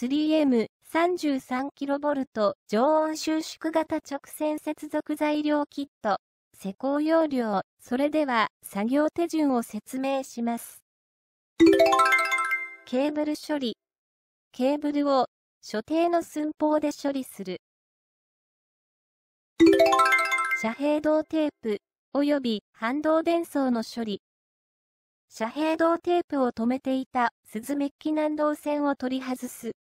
3M33kV 常温収縮型直線接続材料キット。施工容量それでは、作業手順を説明します。ケーブル処理。ケーブルを所定の寸法で処理する。遮蔽動テープ及び反動伝送の処理。遮蔽動テープを止めていた鈴メッキ南動線を取り外す。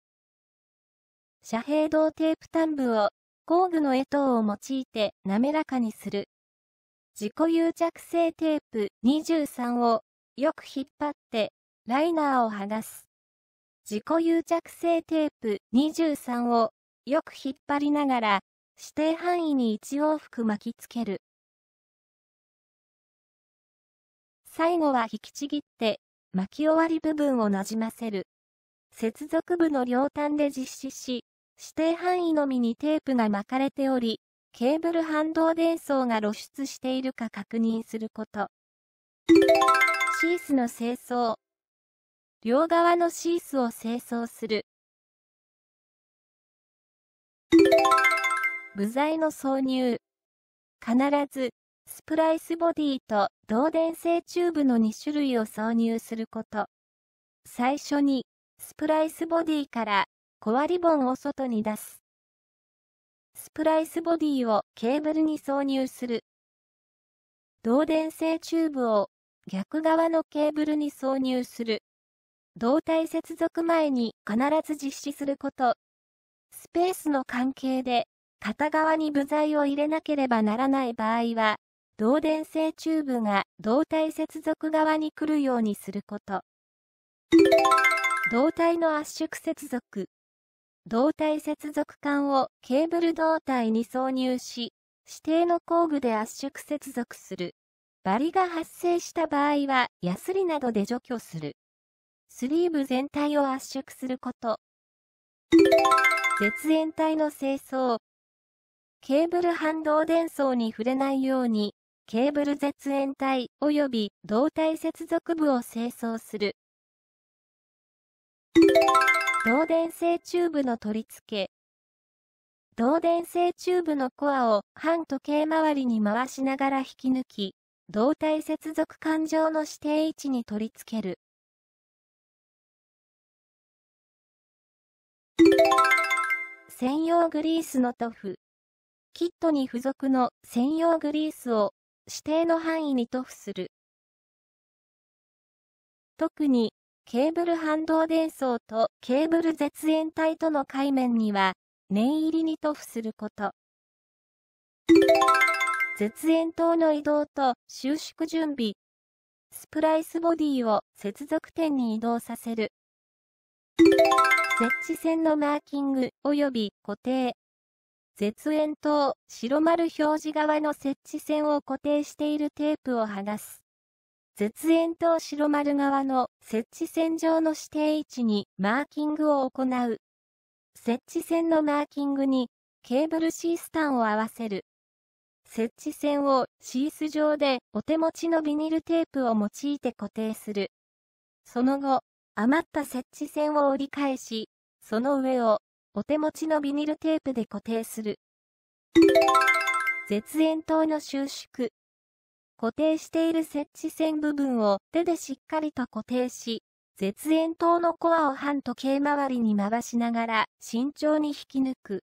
遮蔽道テープ端部を工具の絵等を用いて滑らかにする。自己癒着性テープ23をよく引っ張ってライナーを剥がす。自己癒着性テープ23をよく引っ張りながら指定範囲に1往復巻きつける。最後は引きちぎって巻き終わり部分をなじませる。接続部の両端で実施し、指定範囲のみにテープが巻かれており、ケーブル反動伝送が露出しているか確認すること。シースの清掃。両側のシースを清掃する。部材の挿入。必ず、スプライスボディと導電性チューブの2種類を挿入すること。最初に、スプライスボディからコアリボンを外に出す。スプライスボディをケーブルに挿入する。導電性チューブを逆側のケーブルに挿入する。胴体接続前に必ず実施すること。スペースの関係で片側に部材を入れなければならない場合は、導電性チューブが胴体接続側に来るようにすること。胴体の圧縮接続。胴体接続管をケーブル胴体に挿入し、指定の工具で圧縮接続する。バリが発生した場合は、ヤスリなどで除去する。スリーブ全体を圧縮すること。絶縁体の清掃。ケーブル反動電層に触れないように、ケーブル絶縁体及び胴体接続部を清掃する。導電性チューブの取り付け。導電性チューブのコアを反時計回りに回しながら引き抜き、動体接続感情の指定位置に取り付ける。専用グリースの塗布。キットに付属の専用グリースを指定の範囲に塗布する。特にケーブル半導電装とケーブル絶縁体との界面には、念入りに塗布すること。絶縁塔の移動と収縮準備。スプライスボディを接続点に移動させる。絶置線のマーキング及び固定。絶縁塔、白丸表示側の設置線を固定しているテープを剥がす。絶縁島白丸側の設置線上の指定位置にマーキングを行う。設置線のマーキングにケーブルシースタンを合わせる。設置線をシース上でお手持ちのビニルテープを用いて固定する。その後、余った設置線を折り返し、その上をお手持ちのビニルテープで固定する。絶縁灯の収縮、固定している接地線部分を手でしっかりと固定し、絶縁灯のコアを半時計回りに回しながら慎重に引き抜く。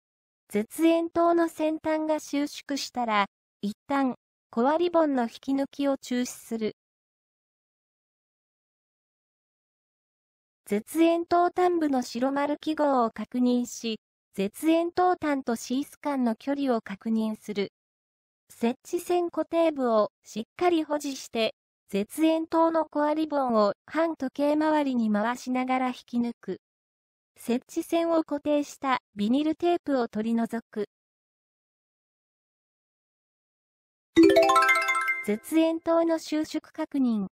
絶縁灯の先端が収縮したら、一旦、コアリボンの引き抜きを中止する。絶縁灯端部の白丸記号を確認し、絶縁灯端とシース間の距離を確認する。設置線固定部をしっかり保持して、絶縁筒のコアリボンを半時計回りに回しながら引き抜く。設置線を固定したビニルテープを取り除く。絶縁筒の収縮確認。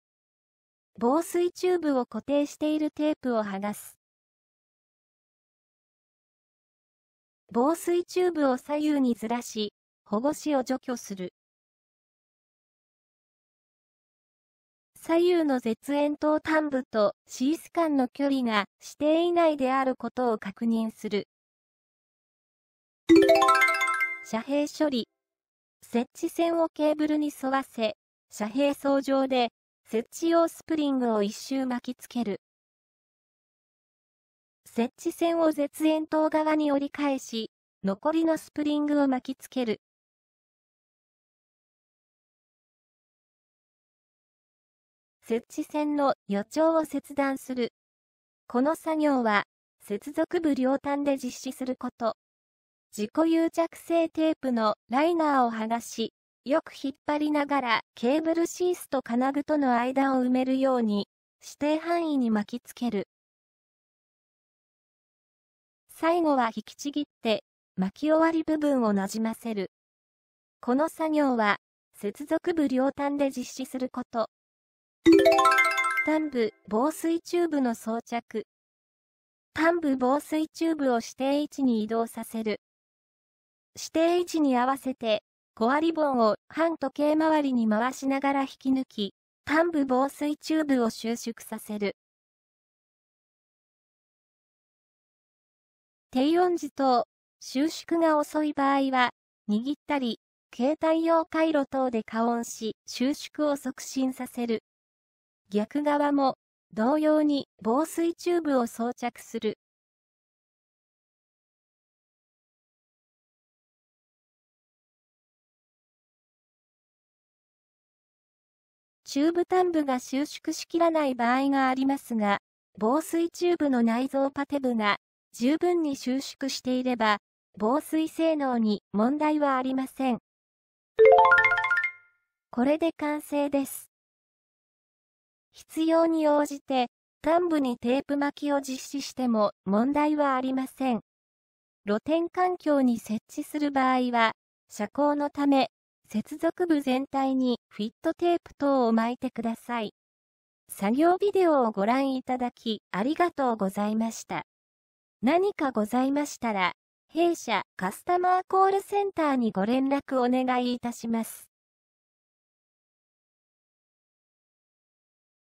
防水チューブを固定しているテープを剥がす。防水チューブを左右にずらし、保護士を除去する。左右の絶縁頭端部とシース間の距離が指定以内であることを確認する。遮蔽処理。設置線をケーブルに沿わせ、遮蔽層上で設置用スプリングを一周巻きつける。設置線を絶縁頭側に折り返し、残りのスプリングを巻きつける。設置線の予兆を切断する。この作業は、接続部両端で実施すること。自己誘着性テープのライナーを剥がし、よく引っ張りながらケーブルシースと金具との間を埋めるように、指定範囲に巻きつける。最後は引きちぎって巻き終わり部分をなじませる。この作業は、接続部両端で実施すること。端部防水チューブの装着端部防水チューブを指定位置に移動させる指定位置に合わせてコアリボンを反時計回りに回しながら引き抜き端部防水チューブを収縮させる低温時等収縮が遅い場合は握ったり携帯用回路等で加温し収縮を促進させる逆側も同様に防水チューブを装着する。チューブ端部が収縮しきらない場合がありますが、防水チューブの内蔵パテ部が十分に収縮していれば、防水性能に問題はありません。これで完成です。必要に応じて、幹部にテープ巻きを実施しても問題はありません。露天環境に設置する場合は、遮光のため、接続部全体にフィットテープ等を巻いてください。作業ビデオをご覧いただき、ありがとうございました。何かございましたら、弊社カスタマーコールセンターにご連絡お願いいたします。